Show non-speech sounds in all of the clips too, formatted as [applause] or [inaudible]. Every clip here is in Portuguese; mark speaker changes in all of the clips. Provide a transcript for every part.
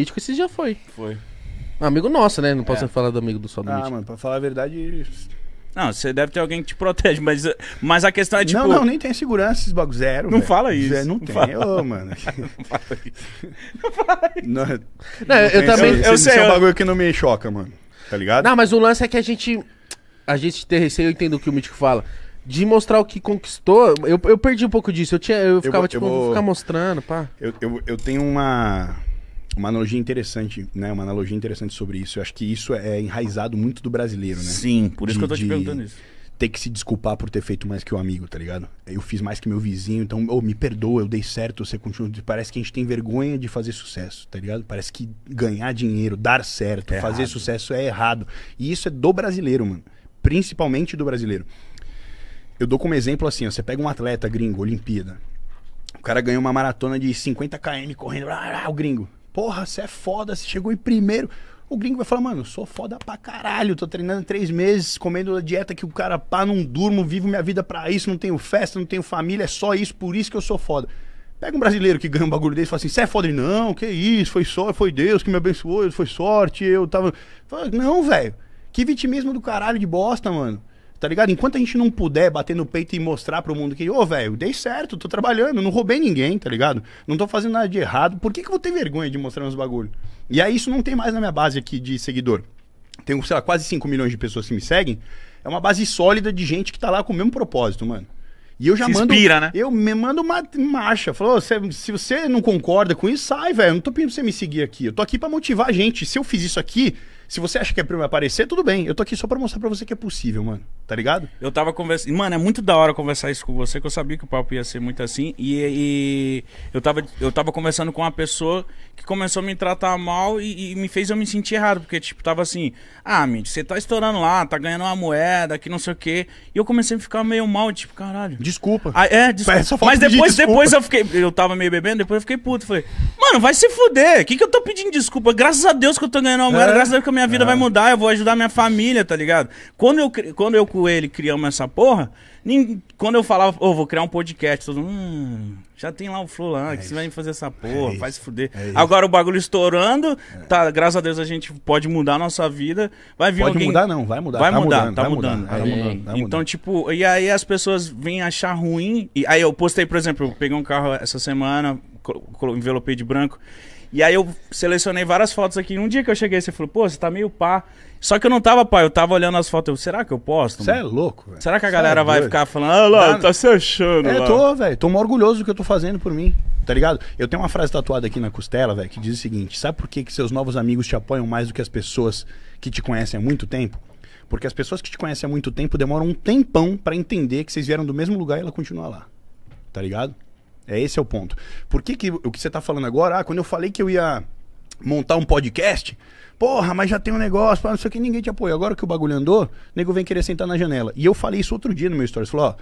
Speaker 1: Mítico esse já foi. Foi. Amigo nosso, né? Não posso É. falar do amigo do só do Ah, mano, pra falar a verdade. Não, você deve ter alguém que te protege, mas, mas a questão é tipo. não, não, nem
Speaker 2: tem segurança esses bagulho. Zero. Não fala isso,
Speaker 1: Zero, não, não tem. oh mano. [laughs] Não, não eu também- esse- eu esse sei, é um bagulho
Speaker 2: que não me choca, mano. Tá ligado? Não, mas o lance é que a gente. A gente tem receio, eu entendo o que o Mítico fala.
Speaker 1: De mostrar o que conquistou, eu, eu perdi um pouco disso. Eu, tinha, eu ficava tipo, eu vou- vou ficar mostrando, pá.
Speaker 2: Eu, eu, eu tenho uma uma analogia interessante, né? Uma analogia interessante sobre isso. Eu acho que isso é enraizado muito do brasileiro, né? Sim, por isso de, que eu tô te perguntando isso. Ter que se desculpar por ter feito mais que o um amigo, tá ligado? Eu fiz mais que meu vizinho, então, ou oh, me perdoa, eu dei certo, você continua. Parece que a gente tem vergonha de fazer sucesso, tá ligado? Parece que ganhar dinheiro, dar certo, é fazer errado. sucesso é errado. E isso é do brasileiro, mano. Principalmente do brasileiro. Eu dou como exemplo assim, ó, você pega um atleta gringo, Olimpíada. O cara ganha uma maratona de 50 km correndo, ah, o gringo. Porra, você é foda, você chegou em primeiro. O gringo vai falar, mano, eu sou foda pra caralho, tô treinando três meses, comendo a dieta que o cara pá, não durmo, vivo minha vida pra isso, não tenho festa, não tenho família, é só isso, por isso que eu sou foda. Pega um brasileiro que ganha um bagulho desse e fala assim, você é foda? Ele, não, que isso, foi só, foi Deus que me abençoou, foi sorte, eu tava. não, velho. Que vitimismo do caralho de bosta, mano. Tá ligado? Enquanto a gente não puder bater no peito e mostrar pro mundo que, ô, oh, velho, dei certo, tô trabalhando, não roubei ninguém, tá ligado? Não tô fazendo nada de errado, por que, que eu vou ter vergonha de mostrar meus bagulho? E aí isso não tem mais na minha base aqui de seguidor. Tenho, sei lá, quase 5 milhões de pessoas que me seguem. É uma base sólida de gente que tá lá com o mesmo propósito, mano. E eu já se mando. Inspira, né? Eu me mando uma marcha. Falou, se você não concorda com isso, sai, velho. Não tô pedindo pra você me seguir aqui. Eu tô aqui para motivar a gente. Se eu fiz isso aqui, se você acha que é pra eu aparecer, tudo bem. Eu tô aqui só pra mostrar pra você que é possível, mano
Speaker 1: tá ligado? Eu tava conversando. Mano, é muito da hora conversar isso com você, que eu sabia que o papo ia ser muito assim. E, e eu, tava, eu tava conversando com uma pessoa que começou a me tratar mal e, e me fez eu me sentir errado. Porque, tipo, tava assim, ah, mente você tá estourando lá, tá ganhando uma moeda, que não sei o quê. E eu comecei a ficar meio mal, tipo, caralho. Desculpa. Ah, é, desculpa. Mas depois, desculpa. depois eu fiquei. Eu tava meio bebendo, depois eu fiquei puto. Falei, Mano, vai se fuder. O que, que eu tô pedindo desculpa? Graças a Deus que eu tô ganhando agora, é. graças a Deus que a minha vida é. vai mudar, eu vou ajudar minha família, tá ligado? Quando eu, quando eu com ele criamos essa porra, nem, quando eu falava, ô, oh, vou criar um podcast, todo mundo, hum, já tem lá o Flow lá, é que isso. você vai fazer essa porra, é vai se fuder. É agora o bagulho estourando, é. tá, graças a Deus a gente pode mudar a nossa vida. Vai vir pode alguém... mudar não, vai mudar. Vai tá mudar, mudando, tá, tá mudando. Tá é. tá mudando então, tipo, e aí as pessoas vêm achar ruim, e aí eu postei, por exemplo, eu peguei um carro essa semana, envelopei de branco. E aí eu selecionei várias fotos aqui. Um dia que eu cheguei, você falou, pô, você tá meio pá. Só que eu não tava pá, eu tava olhando as fotos. Eu, será que eu posto? Você é louco, velho. Será que a galera é vai doido. ficar falando, ah lá, tá se achando? É, lá. tô,
Speaker 2: velho. Tô orgulhoso do que eu tô fazendo por mim. Tá ligado? Eu tenho uma frase tatuada aqui na costela, velho, que diz o seguinte: sabe por que, que seus novos amigos te apoiam mais do que as pessoas que te conhecem há muito tempo? Porque as pessoas que te conhecem há muito tempo demoram um tempão para entender que vocês vieram do mesmo lugar e ela continua lá. Tá ligado? É esse é o ponto. Por que, que o que você está falando agora? Ah, quando eu falei que eu ia montar um podcast, porra, mas já tem um negócio, não sei o que, ninguém te apoia. Agora que o bagulho andou, o nego vem querer sentar na janela. E eu falei isso outro dia no meu stories. Falou, ó,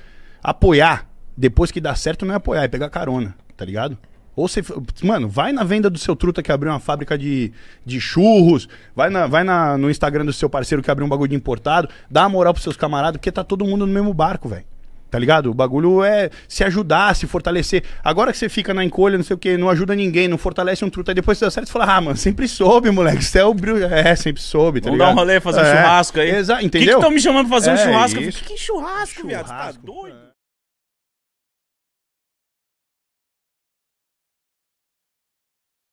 Speaker 2: apoiar depois que dá certo não é apoiar, é pegar carona, tá ligado? Ou você. Mano, vai na venda do seu truta que abriu uma fábrica de, de churros. Vai, na, vai na, no Instagram do seu parceiro que abriu um bagulho de importado. Dá uma moral pros seus camaradas, porque tá todo mundo no mesmo barco, velho. Tá ligado? O bagulho é se ajudar, se fortalecer. Agora que você fica na encolha, não sei o que, não ajuda ninguém, não fortalece um truta. Aí depois você dá certo e fala, ah, mano, sempre soube, moleque. Você é o brilho. É, sempre soube, tá Vamos ligado? dar um rolê, fazer é, um churrasco aí. Exato, Entendeu? O que estão me chamando pra fazer é, um churrasco? Falei, que, que é churrasco, churrasco, viado? Você tá doido? É.